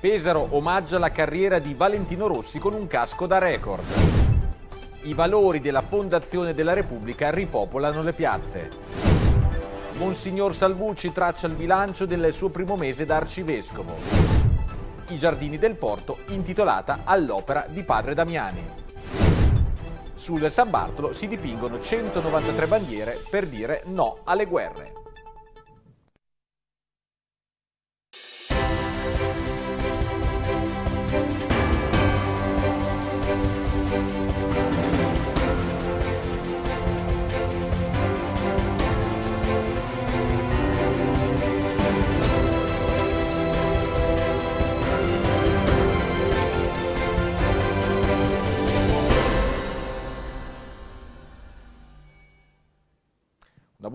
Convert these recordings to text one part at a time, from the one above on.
Pesaro omaggia la carriera di Valentino Rossi con un casco da record. I valori della Fondazione della Repubblica ripopolano le piazze. Monsignor Salvucci traccia il bilancio del suo primo mese da arcivescovo. I giardini del porto intitolata all'opera di padre Damiani. Sul San Bartolo si dipingono 193 bandiere per dire no alle guerre.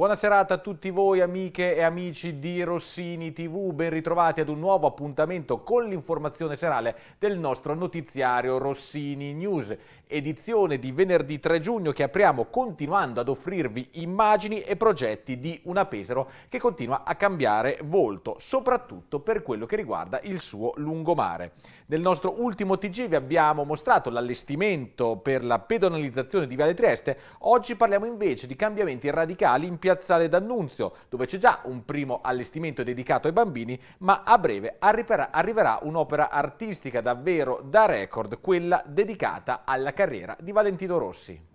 buona serata a tutti voi amiche e amici di Rossini TV, ben ritrovati ad un nuovo appuntamento con l'informazione serale del nostro notiziario Rossini News edizione di venerdì 3 giugno che apriamo continuando ad offrirvi immagini e progetti di una Pesaro che continua a cambiare volto, soprattutto per quello che riguarda il suo lungomare. Nel nostro ultimo TG vi abbiamo mostrato l'allestimento per la pedonalizzazione di Viale Trieste, oggi parliamo invece di cambiamenti radicali in Piazzale D'Annunzio, dove c'è già un primo allestimento dedicato ai bambini, ma a breve arriverà un'opera artistica davvero da record, quella dedicata alla carriera di Valentino Rossi.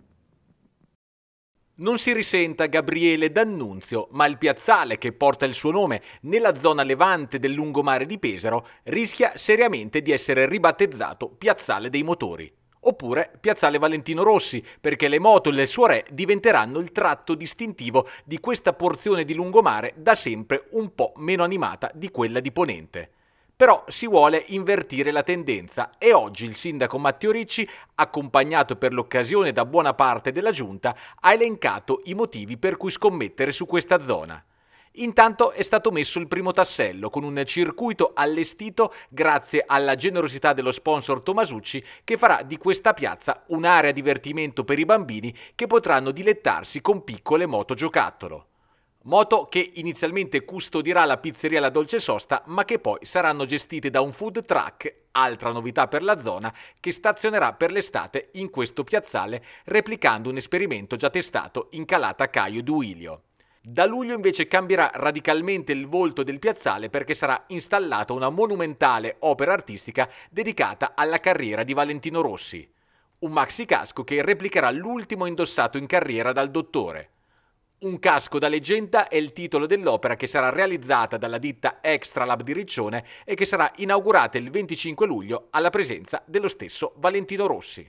Non si risenta Gabriele D'Annunzio, ma il piazzale che porta il suo nome nella zona levante del lungomare di Pesaro rischia seriamente di essere ribattezzato Piazzale dei Motori. Oppure Piazzale Valentino Rossi, perché le moto e le sue re diventeranno il tratto distintivo di questa porzione di lungomare da sempre un po' meno animata di quella di Ponente però si vuole invertire la tendenza e oggi il sindaco Matteo Ricci, accompagnato per l'occasione da buona parte della giunta, ha elencato i motivi per cui scommettere su questa zona. Intanto è stato messo il primo tassello con un circuito allestito grazie alla generosità dello sponsor Tomasucci che farà di questa piazza un'area divertimento per i bambini che potranno dilettarsi con piccole moto giocattolo. Moto che inizialmente custodirà la pizzeria La Dolce Sosta, ma che poi saranno gestite da un food truck, altra novità per la zona, che stazionerà per l'estate in questo piazzale, replicando un esperimento già testato in calata Caio Duilio. Da luglio invece cambierà radicalmente il volto del piazzale perché sarà installata una monumentale opera artistica dedicata alla carriera di Valentino Rossi. Un maxi casco che replicherà l'ultimo indossato in carriera dal dottore. Un casco da leggenda è il titolo dell'opera che sarà realizzata dalla ditta Extra Lab di Riccione e che sarà inaugurata il 25 luglio alla presenza dello stesso Valentino Rossi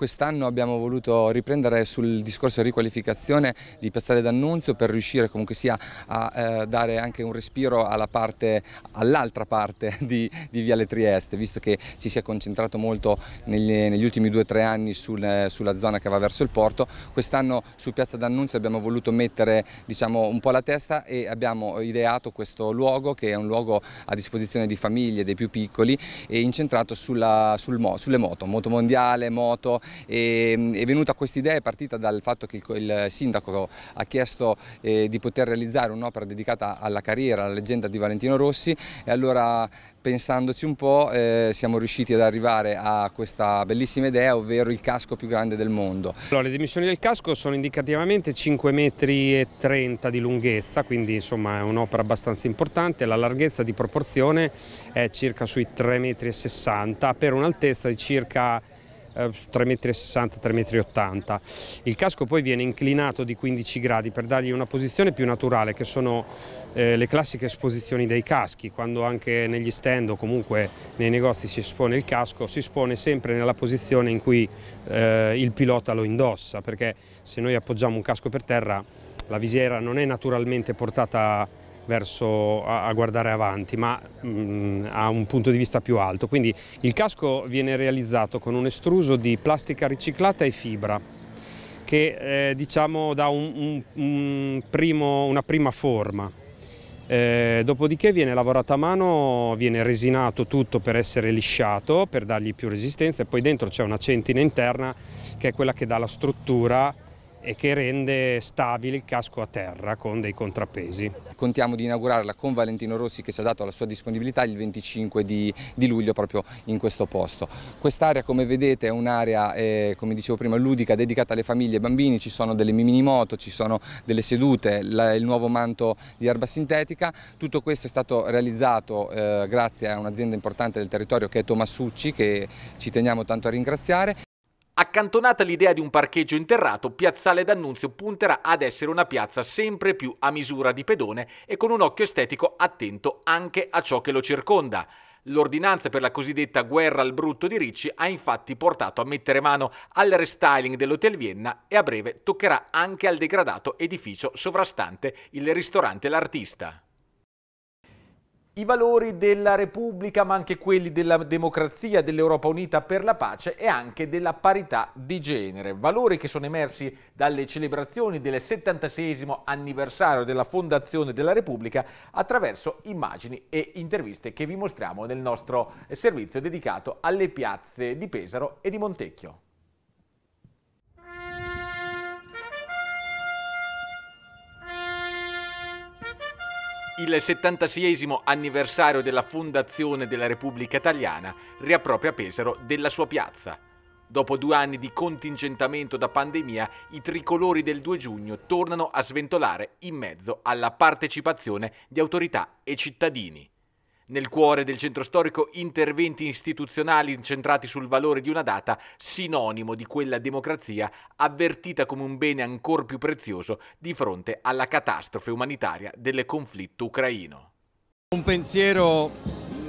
quest'anno abbiamo voluto riprendere sul discorso di riqualificazione di Piazzale d'Annunzio per riuscire comunque sia a eh, dare anche un respiro all'altra parte, all parte di, di, Viale Trieste, visto che ci si è concentrato molto negli, negli ultimi due o tre anni sul, sulla zona che va verso il porto, quest'anno su Piazza d'Annunzio abbiamo voluto mettere diciamo, un po' la testa e abbiamo ideato questo luogo che è un luogo a disposizione di famiglie, dei più piccoli e incentrato sulla, sul mo, sulle moto, moto mondiale, moto e, mm, è venuta questa idea, è partita dal fatto che il, il sindaco ha chiesto eh, di poter realizzare un'opera dedicata alla carriera, alla leggenda di Valentino Rossi e allora pensandoci un po' eh, siamo riusciti ad arrivare a questa bellissima idea, ovvero il casco più grande del mondo. Allora, le dimensioni del casco sono indicativamente 5,30 metri di lunghezza, quindi insomma è un'opera abbastanza importante, la larghezza di proporzione è circa sui 3,60 metri per un'altezza di circa 3,60 eh, m, Il casco poi viene inclinato di 15 gradi per dargli una posizione più naturale che sono eh, le classiche esposizioni dei caschi, quando anche negli stand o comunque nei negozi si espone il casco, si espone sempre nella posizione in cui eh, il pilota lo indossa, perché se noi appoggiamo un casco per terra la visiera non è naturalmente portata verso, a, a, guardare avanti, ma mh, mm, a un punto di vista più alto. Quindi il casco viene realizzato con un estruso di plastica riciclata e fibra che eh, diciamo dà un, un, un primo, una prima forma. Eh, dopodiché viene lavorato a mano, viene resinato tutto per essere lisciato, per dargli più resistenza e poi dentro c'è una centina interna che è quella che dà la struttura e che rende stabile il casco a terra con dei contrappesi. Contiamo di inaugurarla con Valentino Rossi che ci ha dato la sua disponibilità il 25 di, di luglio proprio in questo posto. Quest'area come vedete è un'area eh, come dicevo prima ludica dedicata alle famiglie e ai bambini, ci sono delle mini moto, ci sono delle sedute, la, il nuovo manto di erba sintetica, tutto questo è stato realizzato eh, grazie a un'azienda importante del territorio che è Tomasucci che ci teniamo tanto a ringraziare. Accantonata l'idea di un parcheggio interrato, Piazzale d'Annunzio punterà ad essere una piazza sempre più a misura di pedone e con un occhio estetico attento anche a ciò che lo circonda. L'ordinanza per la cosiddetta guerra al brutto di Ricci ha infatti portato a mettere mano al restyling dell'Hotel Vienna e a breve toccherà anche al degradato edificio sovrastante il ristorante L'Artista i valori della Repubblica, ma anche quelli della democrazia, dell'Europa Unita per la pace e anche della parità di genere. Valori che sono emersi dalle celebrazioni del 76 anniversario della fondazione della Repubblica attraverso immagini e interviste che vi mostriamo nel nostro servizio dedicato alle piazze di Pesaro e di Montecchio. il 76 anniversario della fondazione della Repubblica Italiana riappropria Pesaro della sua piazza. Dopo due anni di contingentamento da pandemia, i tricolori del 2 giugno tornano a sventolare in mezzo alla partecipazione di autorità e cittadini. Nel cuore del centro storico interventi istituzionali incentrati sul valore di una data, sinonimo di quella democrazia avvertita come un bene ancor più prezioso di fronte alla catastrofe umanitaria del conflitto ucraino. Un pensiero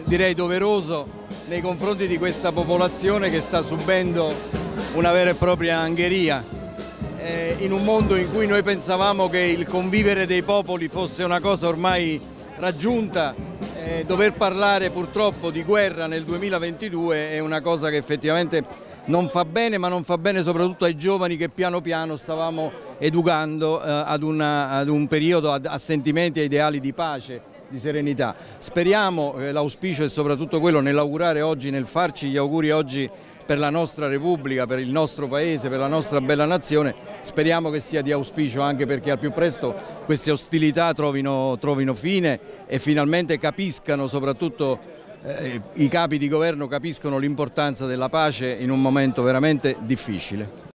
direi doveroso nei confronti di questa popolazione che sta subendo una vera e propria angheria. Eh, in un mondo in cui noi pensavamo che il convivere dei popoli fosse una cosa ormai raggiunta, eh, dover parlare purtroppo di guerra nel 2022 è una cosa che effettivamente non fa bene, ma non fa bene soprattutto ai giovani che piano piano stavamo educando eh, ad, una, ad, un periodo, ad, a sentimenti e ideali di pace di serenità. Speriamo, eh, l'auspicio è soprattutto quello nell'augurare oggi, nel farci gli auguri oggi per la nostra Repubblica, per il nostro Paese, per la nostra bella nazione, speriamo che sia di auspicio anche perché al più presto queste ostilità trovino, trovino fine e finalmente capiscano soprattutto eh, i capi di governo capiscono l'importanza della pace in un momento veramente difficile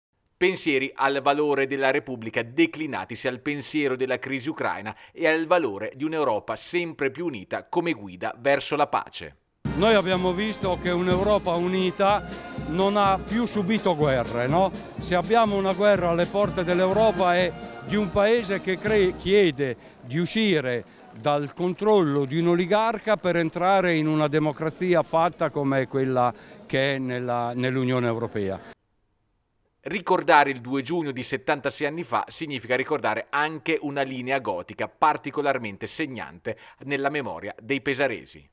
pensieri al valore della Repubblica declinatisi al pensiero della crisi ucraina e al valore di un'Europa sempre più unita come guida verso la pace. Noi abbiamo visto che un'Europa unita non ha più subito guerre, no? Se abbiamo una guerra alle porte dell'Europa è di un paese che chiede di uscire dal controllo di un oligarca per entrare in una democrazia fatta come quella che è nell'Unione Europea. Ricordare il 2 giugno di 76 anni fa significa ricordare anche una linea gotica particolarmente segnante nella memoria dei pesaresi.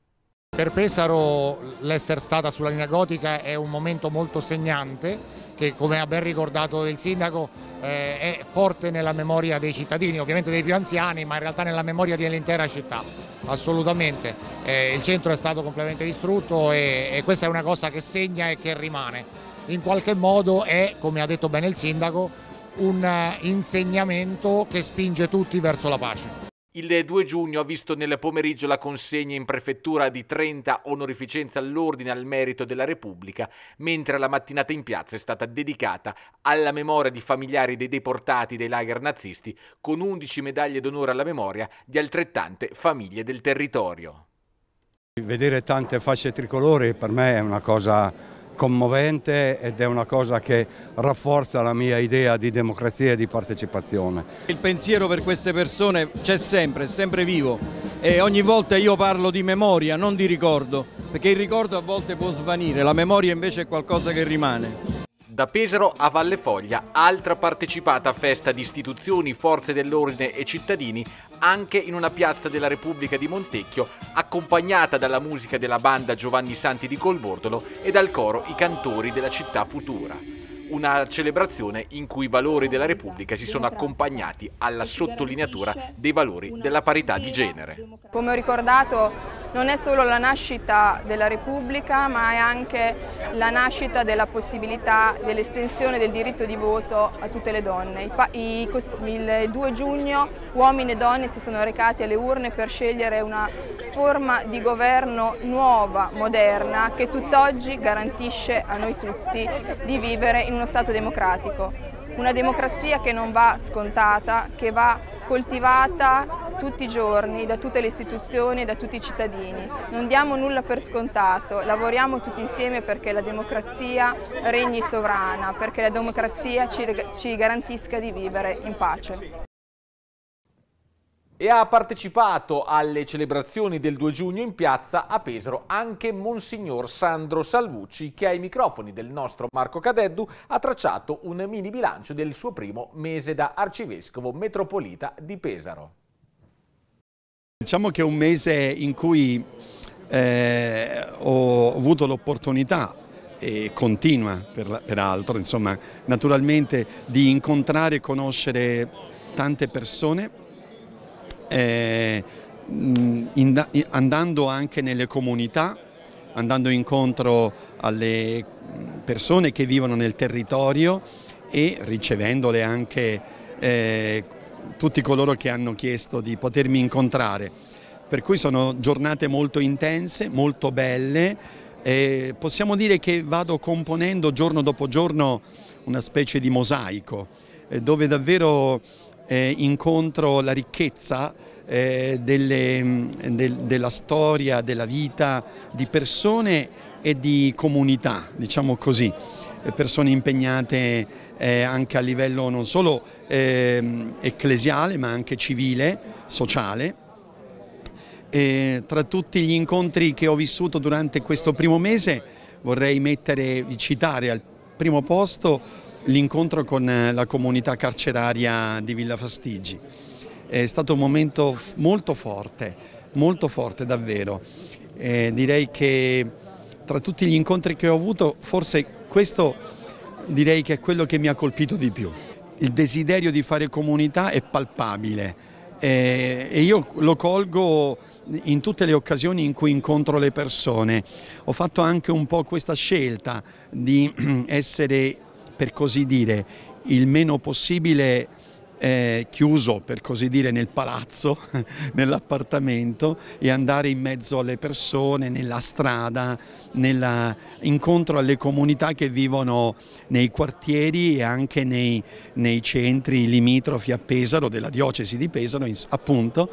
Per Pesaro l'essere stata sulla linea gotica è un momento molto segnante che come ha ben ricordato il sindaco eh, è forte nella memoria dei cittadini, ovviamente dei più anziani ma in realtà nella memoria dell'intera città, assolutamente. Eh, il centro è stato completamente distrutto e questa è una cosa che segna e che rimane in qualche modo è, come ha detto bene il sindaco, un eh, insegnamento che spinge tutti verso la pace. Il 2 giugno ha visto nel pomeriggio la consegna in prefettura di 30 onorificenze all'ordine al merito della Repubblica, mentre la mattinata in piazza è stata dedicata alla memoria di familiari dei deportati dei lager nazisti, con 11 medaglie d'onore alla memoria di altrettante famiglie del territorio. Vedere tante fasce tricolori per me è una cosa commovente ed è una cosa che rafforza la mia idea di democrazia e di partecipazione. Il pensiero per queste persone c'è sempre, è sempre vivo e ogni volta io parlo di memoria, non di ricordo, perché il ricordo a volte può svanire, la memoria invece è qualcosa che rimane. Da Pesaro a Valle Foglia, altra partecipata festa di istituzioni, forze dell'ordine e cittadini, anche in una piazza della Repubblica di Montecchio, accompagnata dalla musica della banda Giovanni Santi di Colbordolo e dal coro I Cantori della città futura. Una celebrazione in cui i valori della Repubblica si sono accompagnati alla sottolineatura dei valori della parità di genere. Come ho ricordato non è solo la nascita della Repubblica ma è anche la nascita della possibilità dell'estensione del diritto di voto a tutte le donne. il 2 giugno uomini e donne si sono recati alle urne per scegliere una forma di governo nuova, moderna, che tutt'oggi garantisce a noi tutti di vivere in uno Stato democratico. Una democrazia che non va scontata, che va coltivata tutti i giorni da tutte le istituzioni e da tutti i cittadini. Non diamo nulla per scontato, lavoriamo tutti insieme perché la democrazia regni sovrana, perché la democrazia ci, garantisca di vivere in pace e ha partecipato alle celebrazioni del 2 giugno in piazza a Pesaro anche Monsignor Sandro Salvucci che ai microfoni del nostro Marco Cadeddu ha tracciato un mini bilancio del suo primo mese da arcivescovo metropolita di Pesaro. Diciamo che è un mese in cui eh, ho avuto l'opportunità e continua peraltro, insomma, naturalmente di incontrare e conoscere tante persone eh, in, andando anche nelle comunità, andando incontro alle persone che vivono nel territorio e ricevendole anche eh, tutti coloro che hanno chiesto di potermi incontrare. Per cui sono giornate molto intense, molto belle, eh, possiamo dire che vado componendo giorno dopo giorno una specie di mosaico eh, dove davvero eh, incontro la ricchezza eh, delle, mm, de, della storia, della vita di persone e di comunità, diciamo così, eh, persone impegnate eh, anche a livello non solo ehm, ecclesiale ma anche civile, sociale. E tra tutti gli incontri che ho vissuto durante questo primo mese vorrei mettere, citare al primo posto l'incontro con eh, la comunità carceraria di Villa Fastigi. È stato un momento molto forte, molto forte davvero. Eh, direi che tra tutti gli incontri che ho avuto forse questo direi che è quello che mi ha colpito di più. Il desiderio di fare comunità è palpabile eh, e io lo colgo in tutte le occasioni in cui incontro le persone. Ho fatto anche un po' questa scelta di essere per così dire, il meno possibile eh, chiuso, per così dire, nel palazzo, nell'appartamento e andare in mezzo alle persone, nella strada, nella, incontro alle comunità che vivono nei quartieri e anche nei, nei centri limitrofi a Pesaro, della diocesi di Pesaro appunto,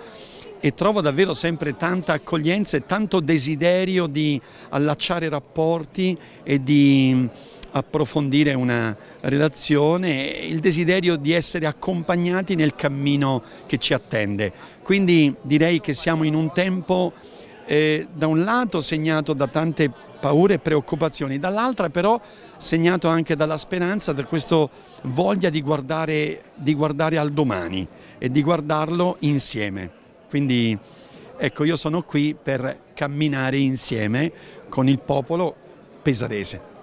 e trovo davvero sempre tanta accoglienza e tanto desiderio di allacciare rapporti e di approfondire una relazione e il desiderio di essere accompagnati nel cammino che ci attende. Quindi direi che siamo in un tempo eh, da un lato segnato da tante paure e preoccupazioni, dall'altra però segnato anche dalla speranza, da questa voglia di guardare, di guardare al domani e di guardarlo insieme. Quindi ecco io sono qui per camminare insieme con il popolo pesarese.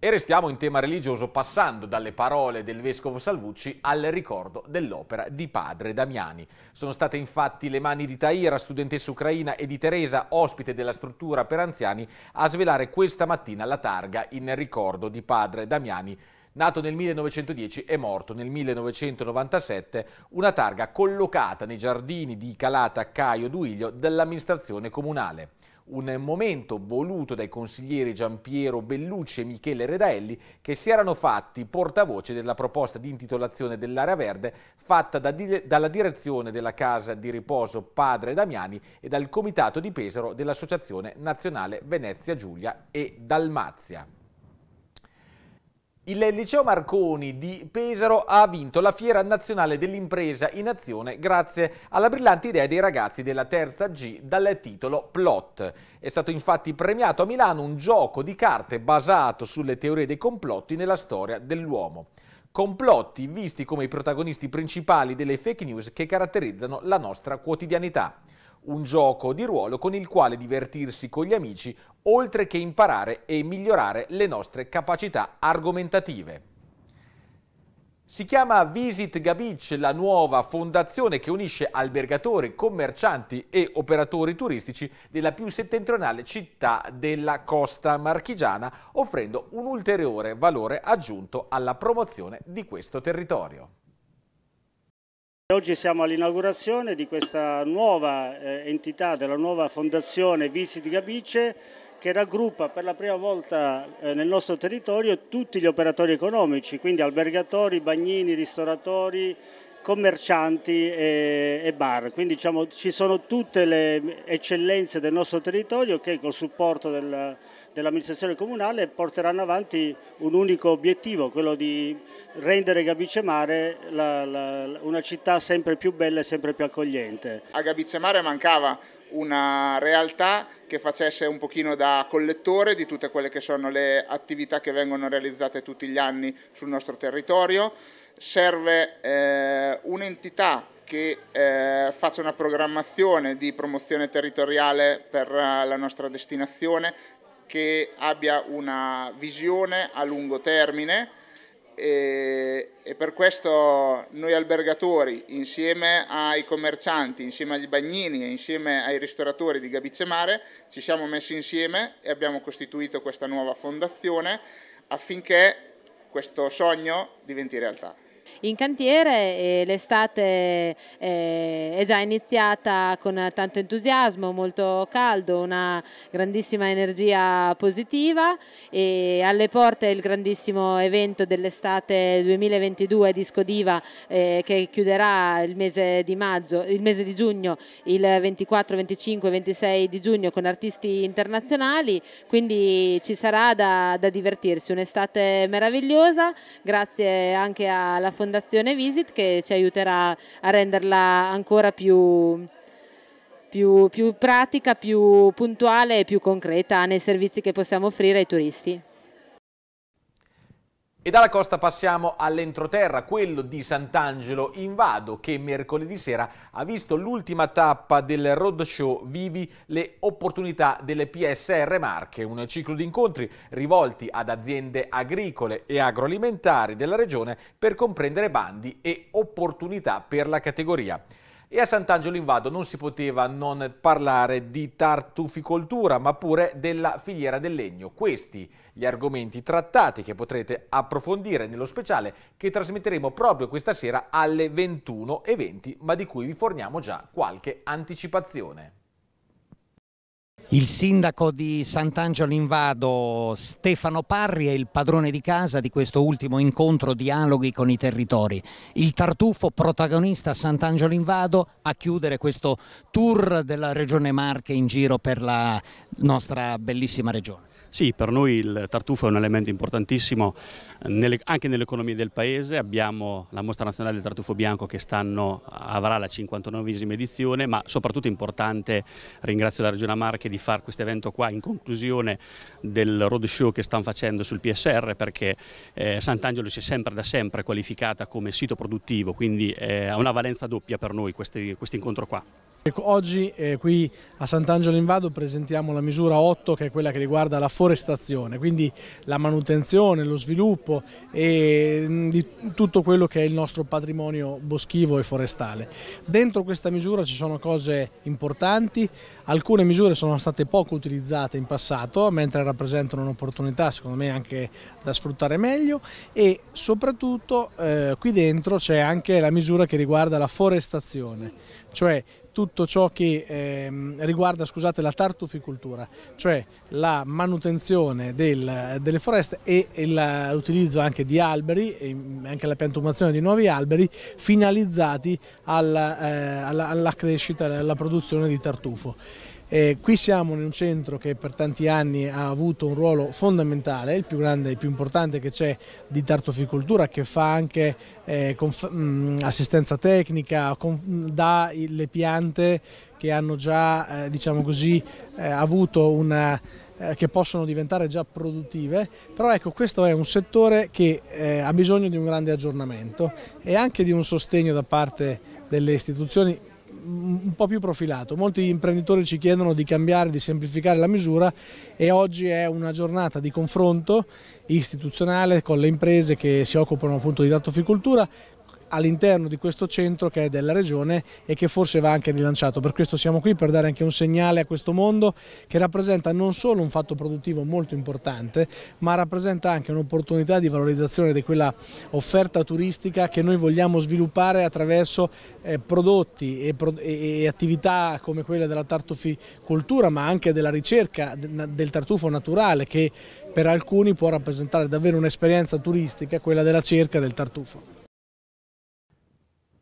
E restiamo in tema religioso passando dalle parole del vescovo Salvucci al ricordo dell'opera di padre Damiani. Sono state infatti le mani di Taira, studentessa ucraina, e di Teresa, ospite della struttura per anziani, a svelare questa mattina la targa in ricordo di padre Damiani, nato nel 1910 e morto nel 1997, una targa collocata nei giardini di Calata Caio Duilio dell'amministrazione comunale un momento voluto dai consiglieri Giampiero Bellucci e Michele Redaelli che si erano fatti portavoce della proposta di intitolazione dell'area verde fatta da dalla direzione della casa di riposo Padre Damiani e dal comitato di Pesaro dell'Associazione Nazionale Venezia Giulia e Dalmazia. Il liceo Marconi di Pesaro ha vinto la fiera nazionale dell'impresa in azione grazie alla brillante idea dei ragazzi della terza G dal titolo Plot. È stato infatti premiato a Milano un gioco di carte basato sulle teorie dei complotti nella storia dell'uomo. Complotti visti come i protagonisti principali delle fake news che caratterizzano la nostra quotidianità un gioco di ruolo con il quale divertirsi con gli amici, oltre che imparare e migliorare le nostre capacità argomentative. Si chiama Visit Gabic, la nuova fondazione che unisce albergatori, commercianti e operatori turistici della più settentrionale città della costa marchigiana, offrendo un ulteriore valore aggiunto alla promozione di questo territorio. Oggi siamo all'inaugurazione di questa nuova eh, entità, della nuova fondazione Visit Gabice che raggruppa per la prima volta eh, nel nostro territorio tutti gli operatori economici, quindi albergatori, bagnini, ristoratori, commercianti e, bar. Quindi diciamo, ci sono tutte le eccellenze del nostro territorio che col supporto del dell'amministrazione comunale porteranno avanti un unico obiettivo, quello di rendere Gabizzemare una città sempre più bella e sempre più accogliente. A Gabicemare mancava una realtà che facesse un pochino da collettore di tutte quelle che sono le attività che vengono realizzate tutti gli anni sul nostro territorio. Serve eh, un'entità che eh, faccia una programmazione di promozione territoriale per uh, la nostra destinazione, che abbia una visione a lungo termine e, e, per questo noi albergatori insieme ai commercianti, insieme agli bagnini e insieme ai ristoratori di Gabicemare ci siamo messi insieme e abbiamo costituito questa nuova fondazione affinché questo sogno diventi realtà in cantiere e l'estate eh, è già iniziata con tanto entusiasmo, molto caldo, una grandissima energia positiva e alle porte il grandissimo evento dell'estate 2022 Disco Diva eh, che chiuderà il mese di maggio, il mese di giugno, il 24, 25, 26 di giugno con artisti internazionali, quindi ci sarà da, da divertirsi, un'estate meravigliosa, grazie anche alla Fondazione Fondazione Visit che ci aiuterà a renderla ancora più, più, più pratica, più puntuale e più concreta nei servizi che possiamo offrire ai turisti. E dalla costa passiamo all'entroterra, quello di Sant'Angelo in Vado, che mercoledì sera ha visto l'ultima tappa del roadshow Vivi le opportunità delle PSR Marche, un ciclo di incontri rivolti ad aziende agricole e agroalimentari della regione per comprendere bandi e opportunità per la categoria. E a Sant'Angelo in Vado non si poteva non parlare di tartuficoltura, ma pure della filiera del legno. Questi gli argomenti trattati che potrete approfondire nello speciale che trasmetteremo proprio questa sera alle 21.20, ma di cui vi forniamo già qualche anticipazione. Il sindaco di Sant'Angelo in Vado, Stefano Parri, è il padrone di casa di questo ultimo incontro dialoghi con i territori. Il tartufo protagonista Sant'Angelo in Vado a chiudere questo tour della Regione Marche in giro per la nostra bellissima regione. Sì, per noi il tartufo è un elemento importantissimo eh, nelle, anche nell'economia del paese, abbiamo la mostra nazionale del tartufo bianco che stanno, avrà la 59esima edizione, ma soprattutto è importante, ringrazio la Regione Marche di fare questo evento qua in conclusione del roadshow che stanno facendo sul PSR perché eh, Sant'Angelo si è sempre da sempre qualificata come sito produttivo, quindi eh, ha una valenza doppia per noi questo incontro qua. Oggi eh, qui a Sant'Angelo in Vado presentiamo la misura 8 che è quella che riguarda la forestazione, quindi la manutenzione, lo sviluppo e mm, di tutto quello che è il nostro patrimonio boschivo e forestale. Dentro questa misura ci sono cose importanti, alcune misure sono state poco utilizzate in passato mentre rappresentano un'opportunità secondo me anche da sfruttare meglio e soprattutto eh, qui dentro c'è anche la misura che riguarda la forestazione, cioè tutto ciò che eh, riguarda scusate, la tartuficoltura, cioè la manutenzione del, delle foreste e, e l'utilizzo anche di alberi e mm, anche la piantumazione di nuovi alberi finalizzati alla, eh, alla, alla crescita e alla produzione di tartufo. Eh, qui siamo in un centro che per tanti anni ha avuto un ruolo fondamentale, il più grande e più importante che c'è di tartoficoltura che fa anche eh, mh, mm, assistenza tecnica, dà le piante che hanno già eh, diciamo così, eh, avuto una eh, che possono diventare già produttive, però ecco questo è un settore che eh, ha bisogno di un grande aggiornamento e anche di un sostegno da parte delle istituzioni un po' più profilato. Molti imprenditori ci chiedono di cambiare, di semplificare la misura e oggi è una giornata di confronto istituzionale con le imprese che si occupano appunto di dattoficoltura, all'interno di questo centro che è della regione e che forse va anche rilanciato. Per questo siamo qui, per dare anche un segnale a questo mondo che rappresenta non solo un fatto produttivo molto importante, ma rappresenta anche un'opportunità di valorizzazione di quella offerta turistica che noi vogliamo sviluppare attraverso eh, prodotti e, pro e, attività come quella della tartuficoltura, ma anche della ricerca del tartufo naturale che per alcuni può rappresentare davvero un'esperienza turistica, quella della cerca del tartufo.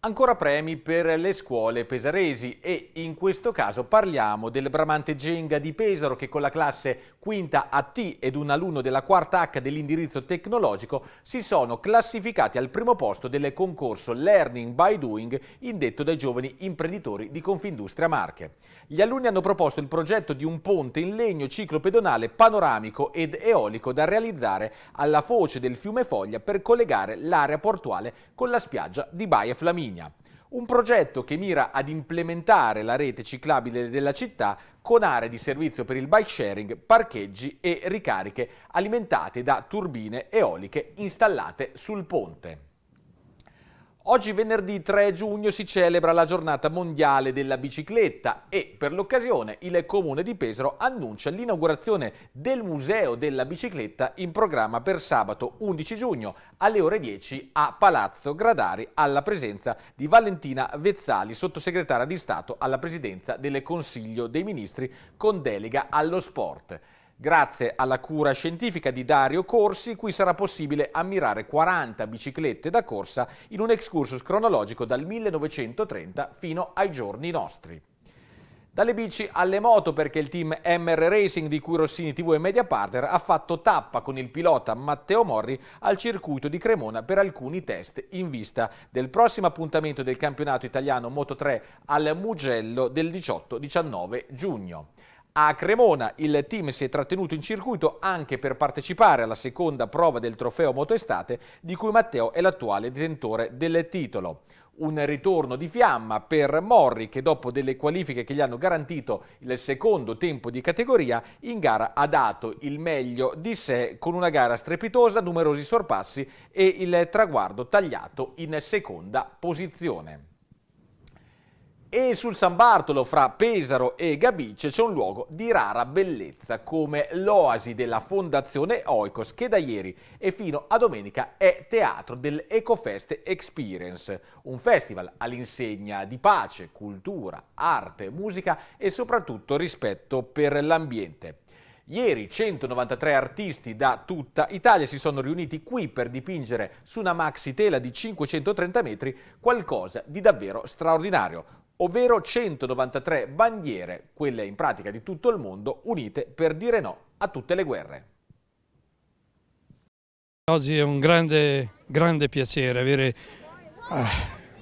Ancora premi per le scuole pesaresi e in questo caso parliamo del Bramante Genga di Pesaro che con la classe quinta AT ed un alunno della quarta H dell'indirizzo tecnologico si sono classificati al primo posto del concorso Learning by Doing indetto dai giovani imprenditori di Confindustria Marche. Gli alunni hanno proposto il progetto di un ponte in legno ciclopedonale panoramico ed eolico da realizzare alla foce del fiume Foglia per collegare l'area portuale con la spiaggia di Baia Flaminia. Sardegna. Un progetto che mira ad implementare la rete ciclabile della città con aree di servizio per il bike sharing, parcheggi e ricariche alimentate da turbine eoliche installate sul ponte. Oggi venerdì 3 giugno si celebra la giornata mondiale della bicicletta e per l'occasione il comune di Pesaro annuncia l'inaugurazione del museo della bicicletta in programma per sabato 11 giugno alle ore 10 a Palazzo Gradari alla presenza di Valentina Vezzali, sottosegretaria di Stato alla presidenza del Consiglio dei Ministri con delega allo sport grazie alla cura scientifica di Dario Corsi, cui sarà possibile ammirare 40 biciclette da corsa in un excursus cronologico dal 1930 fino ai giorni nostri. Dalle bici alle moto perché il team MR Racing di cui Rossini TV e Media Partner ha fatto tappa con il pilota Matteo Morri al circuito di Cremona per alcuni test in vista del prossimo appuntamento del campionato italiano Moto 3 al Mugello del 18-19 giugno. A Cremona il team si è trattenuto in circuito anche per partecipare alla seconda prova del trofeo Motoestate di cui Matteo è l'attuale detentore del titolo. Un ritorno di fiamma per Morri che dopo delle qualifiche che gli hanno garantito il secondo tempo di categoria in gara ha dato il meglio di sé con una gara strepitosa, numerosi sorpassi e il traguardo tagliato in seconda posizione. E sul San Bartolo, fra Pesaro e Gabice, c'è un luogo di rara bellezza, come l'oasi della fondazione Oikos, che da ieri e fino a domenica è teatro dell'Ecofest Experience, un festival all'insegna di pace, cultura, arte, musica e soprattutto rispetto per l'ambiente. Ieri 193 artisti da tutta Italia si sono riuniti qui per dipingere su una maxi tela di 530 metri qualcosa di davvero straordinario, ovvero 193 bandiere, quelle in pratica di tutto il mondo, unite per dire no a tutte le guerre. Oggi è un grande, grande piacere avere ah,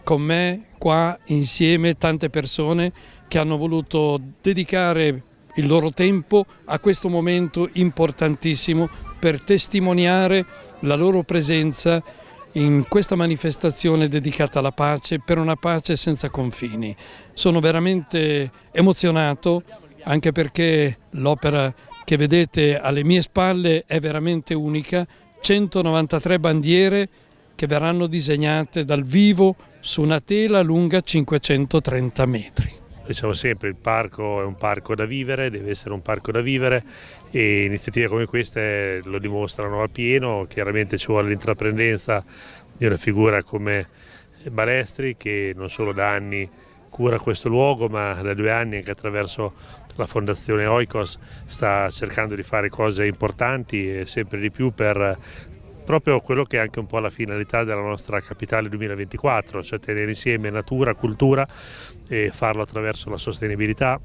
con me qua insieme tante persone che hanno voluto dedicare il loro tempo a questo momento importantissimo per testimoniare la loro presenza in questa manifestazione dedicata alla pace, per una pace senza confini. Sono veramente emozionato anche perché l'opera che vedete alle mie spalle è veramente unica, 193 bandiere che verranno disegnate dal vivo su una tela lunga 530 metri diciamo sempre il parco è un parco da vivere, deve essere un parco da vivere e iniziative come queste lo dimostrano a pieno, chiaramente ci vuole l'intraprendenza di una figura come Balestri che non solo da anni cura questo luogo ma da due anni anche attraverso la fondazione Oikos sta cercando di fare cose importanti e sempre di più per proprio quello che è anche un po' la finalità della nostra capitale 2024, cioè tenere insieme natura, cultura e farlo attraverso la sostenibilità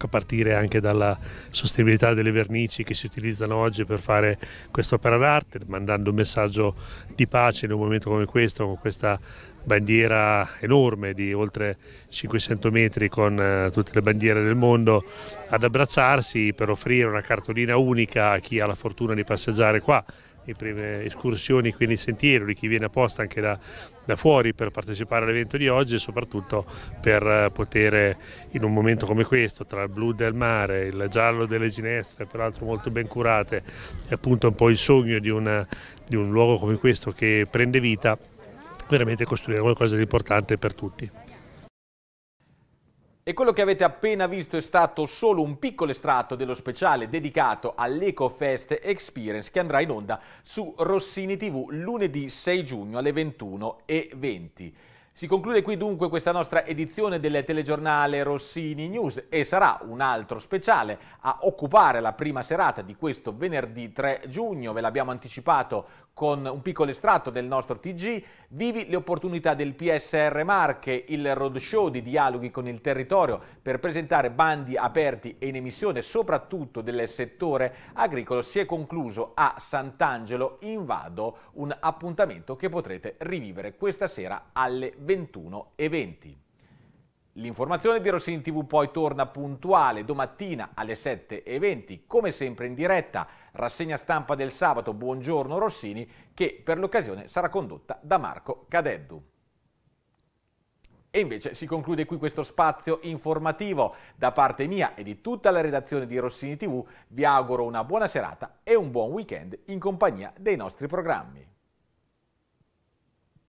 a partire anche dalla sostenibilità delle vernici che si utilizzano oggi per fare quest'opera d'arte, mandando un messaggio di pace in un momento come questo, con questa bandiera enorme di oltre 500 metri con eh, tutte le bandiere del mondo ad abbracciarsi per offrire una cartolina unica a chi ha la fortuna di passeggiare qua le prime escursioni qui nel sentiero di chi viene apposta anche da, da fuori per partecipare all'evento di oggi e soprattutto per eh, poter in un momento come questo tra il blu del mare, il giallo delle ginestre peraltro molto ben curate e appunto un po' il sogno di, una, di un luogo come questo che prende vita veramente costruire qualcosa di importante per tutti. E quello che avete appena visto è stato solo un piccolo estratto dello speciale dedicato all'EcoFest Experience che andrà in onda su Rossini TV lunedì 6 giugno alle 21.20. Si conclude qui dunque questa nostra edizione del telegiornale Rossini News e sarà un altro speciale a occupare la prima serata di questo venerdì 3 giugno. Ve l'abbiamo anticipato con un piccolo estratto del nostro TG. Vivi le opportunità del PSR Marche, il roadshow di dialoghi con il territorio per presentare bandi aperti e in emissione soprattutto del settore agricolo si è concluso a Sant'Angelo in Vado, un appuntamento che potrete rivivere questa sera alle 20. 21.20. L'informazione di Rossini TV poi torna puntuale domattina alle 7.20, come sempre in diretta, rassegna stampa del sabato Buongiorno Rossini, che per l'occasione sarà condotta da Marco Cadeddu. E invece si conclude qui questo spazio informativo. Da parte mia e di tutta la redazione di Rossini TV vi auguro una buona serata e un buon weekend in compagnia dei nostri programmi.